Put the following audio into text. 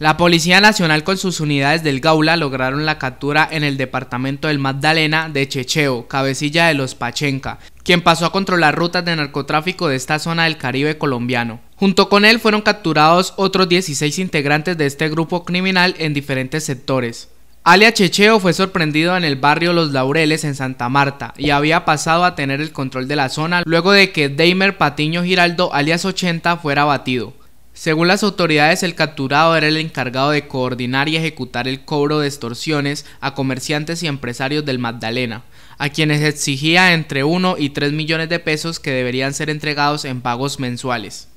La Policía Nacional con sus unidades del Gaula lograron la captura en el departamento del Magdalena de Checheo, cabecilla de los Pachenca, quien pasó a controlar rutas de narcotráfico de esta zona del Caribe colombiano. Junto con él fueron capturados otros 16 integrantes de este grupo criminal en diferentes sectores. Alia Checheo fue sorprendido en el barrio Los Laureles en Santa Marta y había pasado a tener el control de la zona luego de que Daimer Patiño Giraldo alias 80 fuera abatido. Según las autoridades, el capturado era el encargado de coordinar y ejecutar el cobro de extorsiones a comerciantes y empresarios del Magdalena, a quienes exigía entre 1 y 3 millones de pesos que deberían ser entregados en pagos mensuales.